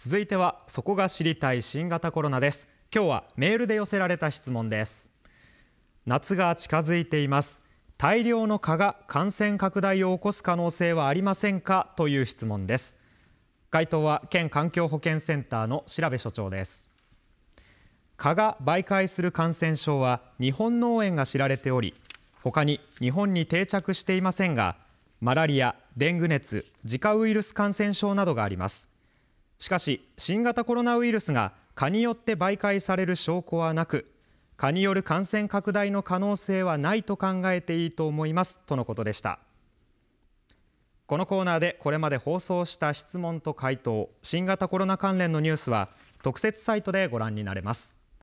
続いてはそこが知りたい新型コロナです今日はメールで寄せられた質問です夏が近づいています大量の蚊が感染拡大を起こす可能性はありませんかという質問です回答は県環境保健センターの調べ所長です蚊が媒介する感染症は日本農園が知られており他に日本に定着していませんがマラリア、デング熱、自家ウイルス感染症などがありますしかし新型コロナウイルスが蚊によって媒介される証拠はなく蚊による感染拡大の可能性はないと考えていいと思いますとのことでしたこのコーナーでこれまで放送した質問と回答新型コロナ関連のニュースは特設サイトでご覧になれます